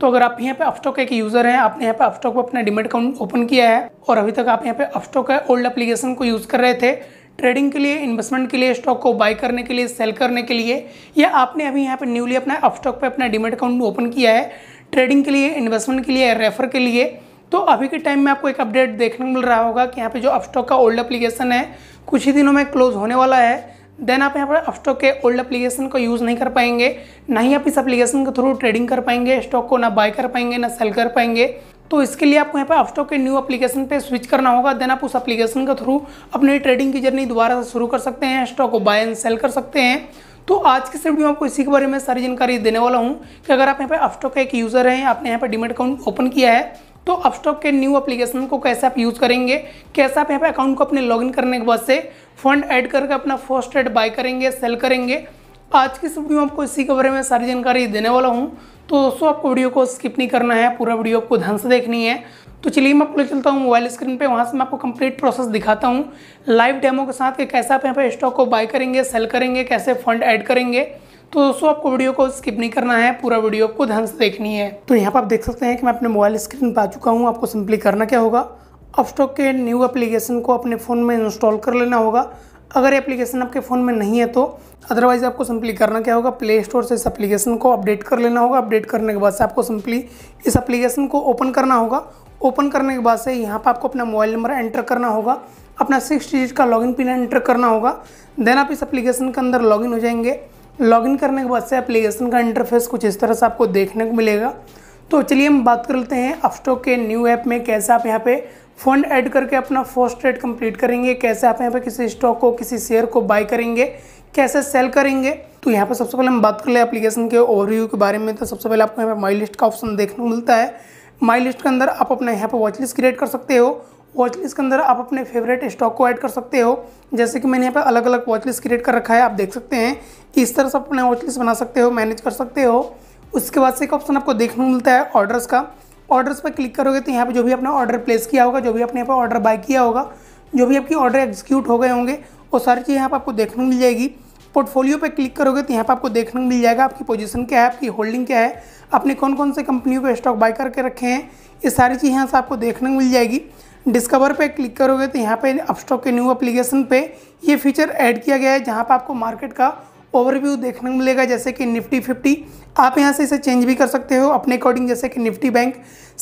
तो अगर आप यहाँ पे अपस्टॉक एक यूज़र हैं आपने यहाँ पे अपस्टॉक पर अपना डिमेट अकाउंट ओपन किया है और अभी तक आप यहाँ पे अपस्टॉक है ओल्ड एप्लीकेशन को यूज़ कर रहे थे ट्रेडिंग के लिए इन्वेस्टमेंट के लिए स्टॉक को बाय करने के लिए सेल करने के लिए या आपने अभी यहाँ पे न्यूली अपना अपस्टॉक पे अपना डिमेट अकाउंट ओपन किया है ट्रेडिंग के लिए इन्वेस्टमेंट के लिए रेफर के लिए तो अभी के टाइम में आपको एक अपडेट देखने को मिल रहा होगा कि यहाँ पे जो अपस्टॉक का ओल्ड एप्लीकेशन है कुछ ही दिनों में क्लोज होने वाला है देन आप यहाँ पर आप स्टॉक के ओल्ड एप्लीकेशन को यूज़ नहीं कर पाएंगे ना ही आप इस एप्लीकेशन के थ्रू ट्रेडिंग कर पाएंगे स्टॉक को ना बाय कर पाएंगे ना सेल कर पाएंगे तो इसके लिए आपको यहाँ पर अपस्टॉक के न्यू एप्लीकेशन पे स्विच करना होगा देन आप उस एप्लीकेशन के थ्रू अपनी ट्रेडिंग की जर्नी दोबारा से शुरू कर सकते हैं स्टॉक को बाय एंड सेल कर सकते हैं तो आज के वीडियो में आपको इसी के बारे में सारी जानकारी देने वाला हूँ कि अगर आप यहाँ पर अपस्टॉक का एक यूज़र हैं आपने यहाँ पर डिमेट अकाउंट ओपन किया है तो अपस्टॉक के न्यू एप्लीकेशन को कैसे आप यूज़ करेंगे कैसे आप यहाँ पे अकाउंट को अपने लॉगिन करने के बाद से फंड ऐड करके अपना फर्स्ट एड बाय करेंगे सेल करेंगे आज की इस वीडियो में आपको इसी के बारे में सारी जानकारी देने वाला हूँ तो दोस्तों आपको वीडियो को स्किप नहीं करना है पूरा वीडियो आपको ध्यान से देखनी है तो चलिए मैं आपको ले चलता हूँ मोबाइल स्क्रीन पे वहाँ से मैं आपको कंप्लीट प्रोसेस दिखाता हूँ लाइव डेमो के साथ कि कैसे आप यहाँ पर स्टॉक को बाय करेंगे सेल करेंगे कैसे फंड ऐड करेंगे तो दोस्तों आपको वीडियो को स्किप नहीं करना है पूरा वीडियो आपको ध्यान से देखनी है तो यहाँ पर आप देख सकते हैं कि मैं अपने मोबाइल स्क्रीन पर आ चुका हूँ आपको सिंपली करना क्या होगा अपस्टॉक के न्यू एप्लीकेशन को अपने फ़ोन में इंस्टॉल कर लेना होगा अगर ये एप्लीकेशन आपके फ़ोन में नहीं है तो अदरवाइज़ आपको सिंपली करना क्या होगा प्ले स्टोर से इस एप्लीकेशन को अपडेट कर लेना होगा अपडेट करने के बाद से आपको सिंपली इस एप्लीकेशन को ओपन करना होगा ओपन करने के बाद से यहाँ पर आपको अपना मोबाइल नंबर एंटर करना होगा अपना सिक्स डिजिट का लॉगिन पिन एंटर करना होगा देन आप इस एप्लीकेशन के अंदर लॉगिन हो जाएंगे लॉगिन करने के बाद से एप्लीकेशन का इंटरफेस कुछ इस तरह से आपको देखने को मिलेगा तो चलिए हम बात कर लेते हैं अपस्टॉक के न्यू ऐप में कैसे आप यहाँ पे फंड ऐड करके अपना फर्स्ट ट्रेड कंप्लीट करेंगे कैसे आप यहाँ पे किसी स्टॉक को किसी शेयर को बाय करेंगे कैसे सेल करेंगे तो यहाँ पे सबसे पहले हम बात कर ले एप्लीकेशन के ओवरव्यू के बारे में तो सबसे पहले आपको यहाँ पे माई लिस्ट का ऑप्शन देखने को मिलता है माई लिस्ट के अंदर आप अपना यहाँ पे वॉच लिस्ट क्रिएट कर सकते हो वॉच लिस्ट के अंदर आप अपने फेवरेट स्टॉक को ऐड कर सकते हो जैसे कि मैंने यहाँ पर अलग अलग वॉच लिस्ट क्रिएट कर रखा है आप देख सकते हैं इस तरह से अपने वॉच लिस्ट बना सकते हो मैनेज कर सकते हो उसके बाद से एक ऑप्शन आपको देखने को मिलता है ऑर्डर्स का ऑर्डर्स पर क्लिक करोगे तो यहाँ पर जो भी आपने ऑर्डर प्लेस किया होगा जो भी आपने यहाँ पर ऑर्डर बाय किया होगा जो भी आपकी ऑर्डर एग्जीक्यूट हो गए होंगे वो सारी चीज़ यहाँ पर आपको देखने को मिल जाएगी पोर्टफोलियो पर क्लिक करोगे तो यहाँ पर आपको देखने को मिल जाएगा आपकी पोजीशन क्या है आपकी होल्डिंग क्या है आपने कौन कौन से कंपनियों के स्टॉक बाय करके रखे हैं ये सारी चीज़ यहाँ से आपको देखने को मिल जाएगी डिस्कवर पे क्लिक करोगे तो यहाँ पे अपस्टॉक के न्यू एप्लीकेशन पे ये फीचर ऐड किया गया है जहाँ पर आपको मार्केट का ओवरव्यू देखने को मिलेगा जैसे कि निफ्टी फिफ्टी आप यहाँ से इसे चेंज भी कर सकते हो अपने अकॉर्डिंग जैसे कि निफ्टी बैंक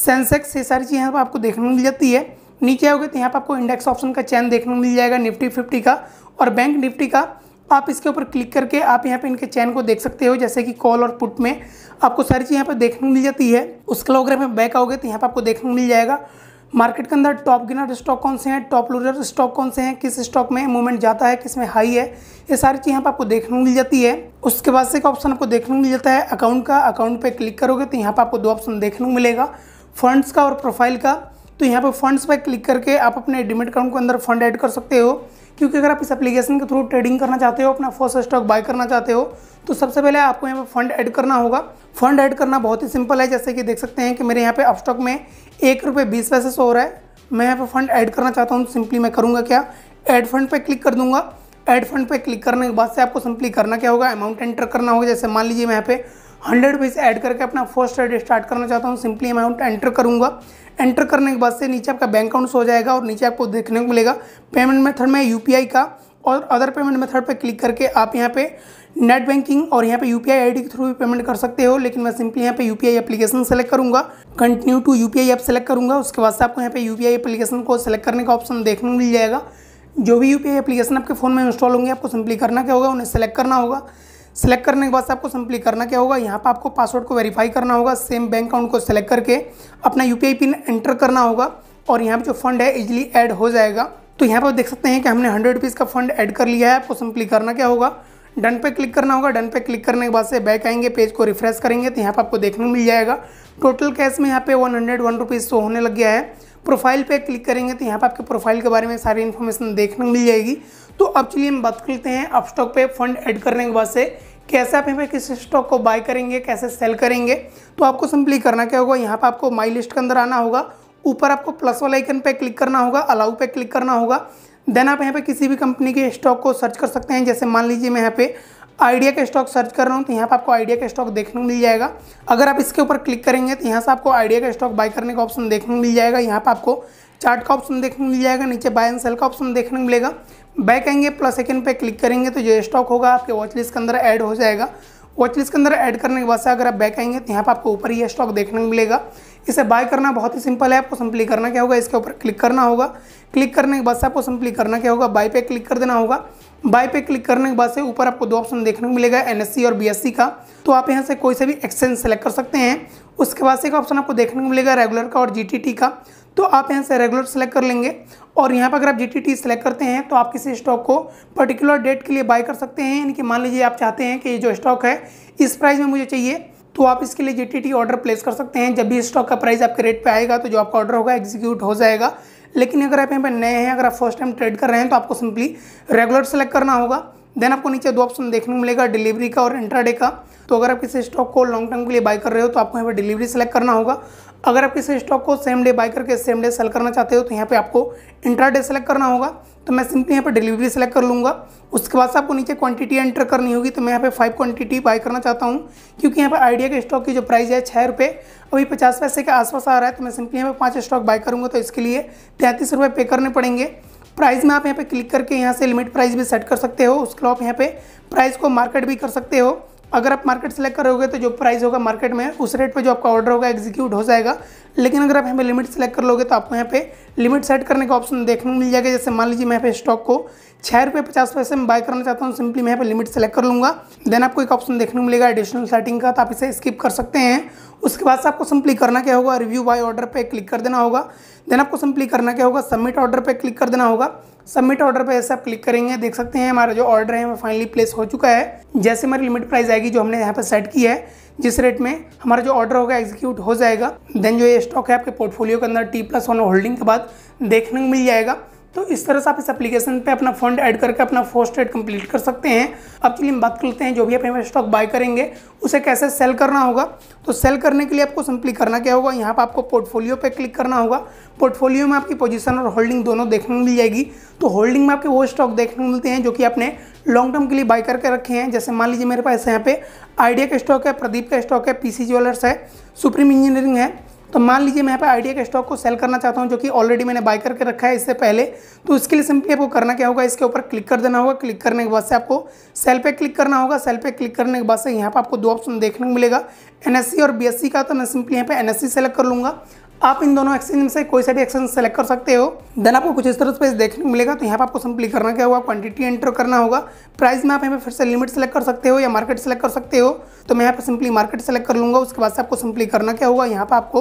सेंसेक्स ये सारी चीज़ें यहाँ पर आपको देखने को मिल जाती है नीचे आओगे तो यहाँ पर आपको इंडेक्स ऑप्शन का चैन देखने को मिल जाएगा निफ्टी फिफ्टी का और बैंक निफ्टी का आप इसके ऊपर क्लिक करके आप यहाँ पे इनके चैन को देख सकते हो जैसे कि कॉल और पुट में आपको सारी चीज़ यहाँ पर देखने को मिल जाती है उसके लोग अगर हमें बैक आओगे तो यहाँ पर आपको देखने को मिल जाएगा मार्केट के अंदर टॉप गिनर स्टॉक कौन से हैं टॉप लूजर स्टॉक कौन से हैं किस स्टॉक में मूवमेंट जाता है किस में हाई है ये सारी चीज़ यहाँ पर आपको देखने को मिल जाती है उसके बाद से एक ऑप्शन आपको देखने को मिल जाता है अकाउंट का अकाउंट पे क्लिक करोगे तो यहाँ पर आपको दो ऑप्शन देखने को मिलेगा फंड्स का और प्रोफाइल का तो यहाँ पर फंड्स पर क्लिक करके आप अपने डिमिट अकाउंट के अंदर फंड ऐड कर सकते हो क्योंकि अगर आप इस एप्लीकेशन के थ्रू ट्रेडिंग करना चाहते हो अपना फर्स्ट स्टॉक बाय करना चाहते हो तो सबसे पहले आपको यहाँ पर फंड ऐड करना होगा फंड ऐड करना बहुत ही सिंपल है जैसे कि देख सकते हैं कि मेरे यहाँ पे स्टॉक में एक रुपये बीस पैसे से हो रहा है मैं यहाँ पर फंड ऐड करना चाहता हूँ सिंपली मैं करूँगा क्या एड फंड पर क्लिक कर दूँगा एड फंड पर क्लिक करने के बाद से आपको सिंपली करना क्या होगा अमाउंट एंटर करना होगा जैसे मान लीजिए मैं यहाँ पर हंड्रेड रुपीज़ ऐड करके अपना फर्स्ट ट्रेड स्टार्ट करना चाहता हूँ सिंपली अमाउंट एंटर करूँगा एंटर करने के बाद से नीचे आपका बैंक अकाउंट हो जाएगा और नीचे आपको देखने को मिलेगा पेमेंट मेथड में यू का और अदर पेमेंट मेथड पर क्लिक करके आप यहाँ पे नेट बैंकिंग और यहाँ पे यू पी के थ्रू भी पेमेंट कर सकते हो लेकिन मैं सिंपली यहाँ पे U P I application select करूँगा continue to U P I app select करूँगा उसके बाद से आपको यहाँ पे यू पी आई एप्लीकेशन को सेलेक्ट करने का ऑप्शन देखने को मिल जाएगा जो भी यू पी आई एप्लीकेशन आपके फ़ोन में इंस्टॉल होंगे आपको सिंपली करना क्या होगा उन्हें सेलेक्ट करना होगा सेलेक्ट करने के बाद आपको सिंपली करना क्या होगा यहाँ पर आपको पासवर्ड को वेरीफाई करना होगा सेम बैंक अकाउंट को सेलेक्ट करके अपना यू पिन एंटर करना होगा और यहाँ पर जो फंड है इजिली एड हो जाएगा तो यहाँ पर देख सकते हैं कि हमने हंड्रेड रुपीज़ का फंड एड कर लिया है आपको सिंपली करना क्या होगा डन पे क्लिक करना होगा डन पे क्लिक करने के बाद से बैक आएंगे पेज को रिफ्रेश करेंगे तो यहाँ पर आपको देखने मिल जाएगा टोटल कैश में यहाँ पे one hundred one rupees show होने लग गया है प्रोफाइल पे क्लिक करेंगे तो यहाँ पर आपके प्रोफाइल के बारे में सारी इन्फॉर्मेशन देखने मिल जाएगी तो अब चलिए हम बात कर लेते हैं आप स्टॉक पे फंड ऐड करने के बाद से कैसे आप यहाँ पे किस स्टॉक को बाय करेंगे कैसे सेल करेंगे तो आपको सिंपली करना क्या होगा यहाँ पर आपको माई लिस्ट के अंदर आना होगा ऊपर आपको प्लस वाला आइकन पे क्लिक करना होगा अलाउ पे क्लिक करना होगा देन आप यहाँ पे किसी भी कंपनी के स्टॉक को सर्च कर सकते हैं जैसे मान लीजिए मैं यहाँ पे आइडिया के स्टॉक सर्च कर रहा हूँ तो यहाँ पर आपको आइडिया का स्टॉक देखने को मिल जाएगा अगर आप इसके ऊपर क्लिक करेंगे तो यहाँ से आपको आइडिया का स्टॉक बाय करने का ऑप्शन देखने को मिल जाएगा यहाँ पर आपको चार्ट का ऑप्शन देखने को मिल जाएगा नीचे बाय एंड सेल का ऑप्शन देखने को मिलेगा बैक आएंगे प्लस सेकेंड पे क्लिक करेंगे तो जो स्टॉक होगा आपके वॉच लिस्ट के अंदर ऐड हो जाएगा वॉच लिस्ट के अंदर ऐड करने के बाद से अगर आप बैक आएंगे तो यहाँ पर आपको ऊपर ये स्टॉक देखने को मिलेगा इसे बाय करना बहुत ही सिंपल है आपको सिंपली करना क्या होगा इसके ऊपर क्लिक करना होगा क्लिक करने के बाद से आपको सिंपली करना क्या होगा बाय पे क्लिक कर देना होगा बाय पे क्लिक करने के बाद से ऊपर आपको दो ऑप्शन देखने को मिलेगा एनएससी और बीएससी का तो आप यहाँ से कोई से भी एक्सचेंज सेलेक्ट कर सकते हैं उसके बाद से एक ऑप्शन आपको देखने को मिलेगा रेगुलर का और जीटीटी का तो आप यहाँ से रेगुलर सेलेक्ट कर लेंगे और यहाँ पर अगर आप टी सेलेक्ट करते हैं तो आप किसी स्टॉक को पर्टिकुलर डेट के लिए बाय कर सकते हैं यानी कि मान लीजिए आप चाहते हैं कि ये जो स्टॉक है इस प्राइस में मुझे चाहिए तो आप इसके लिए टी ऑर्डर प्लेस कर सकते हैं जब भी स्टॉक का प्राइस आपके रेट पे आएगा तो जो आपका ऑर्डर होगा एग्जीक्यूट हो जाएगा लेकिन अगर आप यहाँ पर नए हैं अगर आप फर्स्ट टाइम ट्रेड कर रहे हैं तो आपको सिंपली रेगुलर सेलेक्ट करना होगा देन आपको नीचे दो ऑप्शन देखने को मिलेगा डिलीवरी का और इंट्राडे का तो अगर आप किसी स्टॉक को लॉन्ग टर्म के लिए बाय कर रहे हो तो आपको यहाँ पर डिलीवरी सेलेक्ट करना होगा अगर आप किसी स्टॉक को सेम डे बाय करके सेम डे सेल करना चाहते हो तो यहाँ पे आपको इंट्राडे सेलेक्ट करना होगा तो मैं सिंपली यहाँ पर डिलीवरी सेलेक्ट कर लूँगा उसके बाद से आपको नीचे क्वांटिटी एंटर करनी होगी तो मैं यहाँ पे फाइव क्वांटिटी बाय करना चाहता हूँ क्योंकि यहाँ पर आइडिया के स्टॉक की जो प्राइस है छः रुपये अभी पचास पैसे के आसपास आ रहा है तो मैं सिंपली यहाँ पर पाँच स्टॉक बाय करूँगा तो इसके लिए तैंतीस रुपये पे करने पड़ेंगे प्राइस में आप यहाँ पे क्लिक करके यहाँ से लिमिट प्राइस भी सेट कर सकते हो उसके अलावा आप यहाँ पे प्राइस को मार्केट भी कर सकते हो अगर आप मार्केट सेलेक्ट करोगे तो जो प्राइस होगा मार्केट में उस रेट पे जो आपका ऑर्डर होगा एग्जीक्यूट हो जाएगा लेकिन अगर आप यहाँ पे लिमिट सेलेक्ट कर लोगे तो आपको यहाँ पे लिमिट सेट करने का ऑप्शन देखने को मिल जाएगा जैसे मान लीजिए मैं यहाँ पे स्टॉक को छः रुपये पचास पैसे में बाय करना चाहता हूँ सिंपली मैं यहाँ पे लिमिट सेलेक्ट कर लूँगा देन आपको एक ऑप्शन देखने को मिलेगा एडिशनल सेटिंग का तो आप इसे स्किप कर सकते हैं उसके बाद से आपको सिंपली करना क्या होगा रिव्यू बाय ऑर्डर पे क्लिक कर देना होगा देन आपको सिंपली करना क्या होगा सबमिट ऑर्डर पे क्लिक कर देना होगा सबमिट ऑर्डर पे ऐसे आप क्लिक करेंगे देख सकते हैं हमारा जो ऑर्डर है वो फाइनली प्लेस हो चुका है जैसे हमारी लिमिट प्राइस आएगी जो हमने यहाँ पर सेट की है जिस रेट में हमारा जो ऑर्डर होगा एग्जीक्यूट हो जाएगा देन जो ये स्टॉक है आपके पोर्टफोलियो के अंदर टी प्लस वन होल्डिंग के बाद देखने को मिल जाएगा तो इस तरह से आप इस एप्लीकेशन पे अपना फंड ऐड करके अपना फर्स्ट एड कंप्लीट कर सकते हैं अब चलिए हम बात करते हैं जो भी आप स्टॉक बाय करेंगे उसे कैसे सेल करना होगा तो सेल करने के लिए आपको सिंपली करना क्या होगा यहाँ पर आपको पोर्टफोलियो पर क्लिक करना होगा पोर्टफोलियो में आपकी पोजिशन और होल्डिंग दोनों देखने को मिल जाएगी तो होल्डिंग में आपके वो स्टॉक देखने को मिलते हैं जो कि आपने लॉन्ग टर्म के लिए बाय करके रखे हैं जैसे मान लीजिए मेरे पास यहाँ पे आइडिया का स्टॉक है प्रदीप का स्टॉक है पीसी ज्वेलर्स है सुप्रीम इंजीनियरिंग है तो मान लीजिए मैं यहाँ पर आइडिया के स्टॉक को सेल करना चाहता हूँ जो कि ऑलरेडी मैंने बाय करके रखा है इससे पहले तो इसके लिए सिंपली आपको करना क्या होगा इसके ऊपर क्लिक कर देना होगा क्लिक करने के बाद से आपको सेल पे क्लिक करना होगा सेल पे क्लिक करने के बाद से यहाँ पर आपको दो ऑप्शन देखने को मिलेगा एन e और बी e का तो मैं सिंपली यहाँ पर एन सेलेक्ट कर लूँगा आप इन दोनों एक्सचेंज में से कोई सा भी एक्सचेंज सेलेक्ट कर सकते हो देन आपको कुछ इस तरह से देखने को मिलेगा तो यहाँ पर आपको सिंपली करना क्या होगा क्वांटिटी एंटर करना होगा प्राइस में आप यहाँ पर फिर से लिमिट सेलेक्ट कर सकते हो या मार्केट सेलेक्ट कर सकते हो तो मैं यहाँ पर सिंपली मार्केट सेलेक्ट कर लूँगा उसके बाद से आपको सिंपली करना क्या होगा यहाँ पर आपको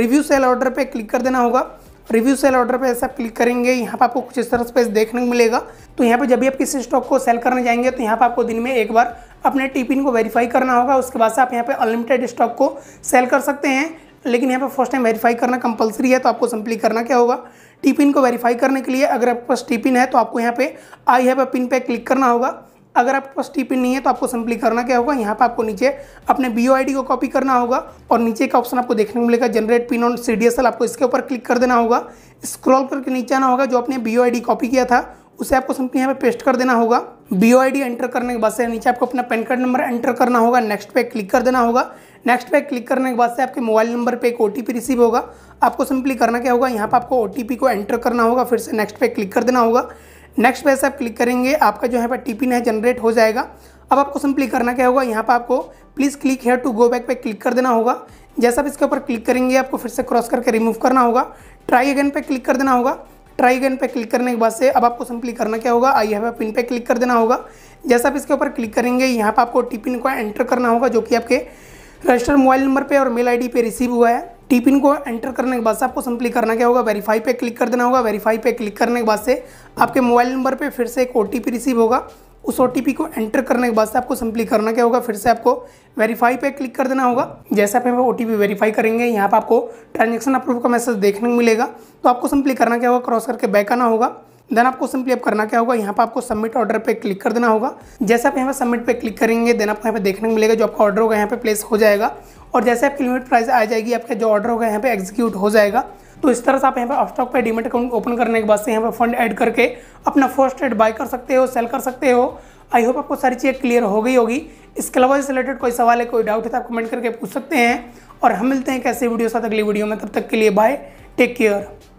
रिव्यू सेल ऑर्डर पर क्लिक कर देना होगा रिव्यू सेल ऑर्डर पे ऐसा क्लिक करेंगे यहाँ पर आपको कुछ इस तरह से देखने को मिलेगा तो यहाँ पे जब भी आप किसी स्टॉक को सेल करने जाएंगे तो यहाँ पर आपको दिन में एक बार अपने टिपिन को वेरीफाई करना होगा उसके बाद से आप यहाँ पे अनलिमिटेड स्टॉक को सेल कर सकते हैं लेकिन यहाँ पर फर्स्ट टाइम वेरीफाई करना कंपलसरी है तो आपको सिंपली करना क्या होगा पिन को वेरीफाई करने के लिए अगर आपके पास पिन है तो आपको यहाँ पे आई हैव अ पिन पे क्लिक करना होगा अगर आपके पास पिन नहीं है तो आपको सिंपली करना क्या होगा यहाँ पर आपको नीचे अपने बी ओ को कॉपी करना होगा और नीचे का ऑप्शन आपको देखने को मिलेगा जनरेट पिन ऑन सी आपको इसके ऊपर क्लिक कर देना होगा स्क्रॉल करके नीचे आना होगा जो आपने बी ओ कॉपी किया था उसे आपको सिंपली यहाँ पे पेस्ट कर देना होगा बी ओ एंटर करने के बाद से नीचे आपको अपना पैन कार्ड नंबर एंटर करना होगा नेक्स्ट पे क्लिक कर देना होगा नेक्स्ट पे क्लिक करने के बाद से आपके मोबाइल नंबर पे एक ओ रिसीव होगा आपको सिंपली करना क्या होगा यहाँ पर आपको ओ को एंटर करना होगा फिर से नेक्स्ट पे क्लिक कर देना होगा नेक्स्ट पे से आप क्लिक करेंगे आपका जो है पर टी पी है जनरेट हो जाएगा अब आपको सिंपली करना क्या होगा यहाँ पर आपको please click here to go back पे क्लिक कर देना होगा जैसा आप इसके ऊपर क्लिक करेंगे आपको फिर से क्रॉस करके रिमूव करना होगा ट्राई अगेन पे क्लिक कर देना होगा ट्राई अगेन पे क्लिक करने के बाद से अब आपको सिंपली करना क्या होगा आई हैव पिन पे क्लिक कर देना होगा जैसा आप इसके ऊपर क्लिक करेंगे यहाँ पर आपको टी पिन को एंटर करना होगा जो कि आपके रजिस्टर मोबाइल नंबर पे और मेल आईडी पे रिसीव हुआ है टीपिन को एंटर करने के बाद से आपको सिंपली करना क्या होगा वेरीफाई पे क्लिक कर देना होगा वेरीफाई पे क्लिक करने के बाद से आपके मोबाइल नंबर पे फिर से एक ओ रिसीव होगा उस ओ को एंटर करने के बाद से आपको सिंपली करना क्या होगा फिर से आपको वेरीफाई पे क्लिक कर देना होगा जैसे आप ओ टी वेरीफाई करेंगे यहाँ पर आपको ट्रांजेक्शन अप्रूव का मैसेज देखने को मिलेगा तो आपको सिंपली करना क्या होगा क्रॉस करके बैक आना होगा देन आपको सिंपली अब करना क्या होगा यहाँ पर आपको सबमिट ऑर्डर पे क्लिक कर देना होगा जैसे आप यहाँ पर सबमिट पे क्लिक करेंगे देन आपको यहाँ पे देखने को मिलेगा जो आपका ऑर्डर होगा यहाँ पे प्लेस हो जाएगा और जैसे आपकी लिमिट प्राइस आ जाएगी आपका जो ऑर्डर होगा यहाँ पे एग्जीक्यूट हो जाएगा तो इस तरह से आप यहाँ पर स्टॉक पर डिमिट अकाउंट ओपन करने के बाद से यहाँ पर फंड एड करके अपना फर्स्ट एड बाय कर सकते हो सेल कर सकते हो आई होप आपको सारी चीज़ें क्लियर हो गई होगी इसके अलावा इस रिलेटेड कोई सवाल है कोई डाउट है तो आप कमेंट करके पूछ सकते हैं और हम मिलते हैं कैसे वीडियो साथ अगली वीडियो में तब तक के लिए बाय टेक केयर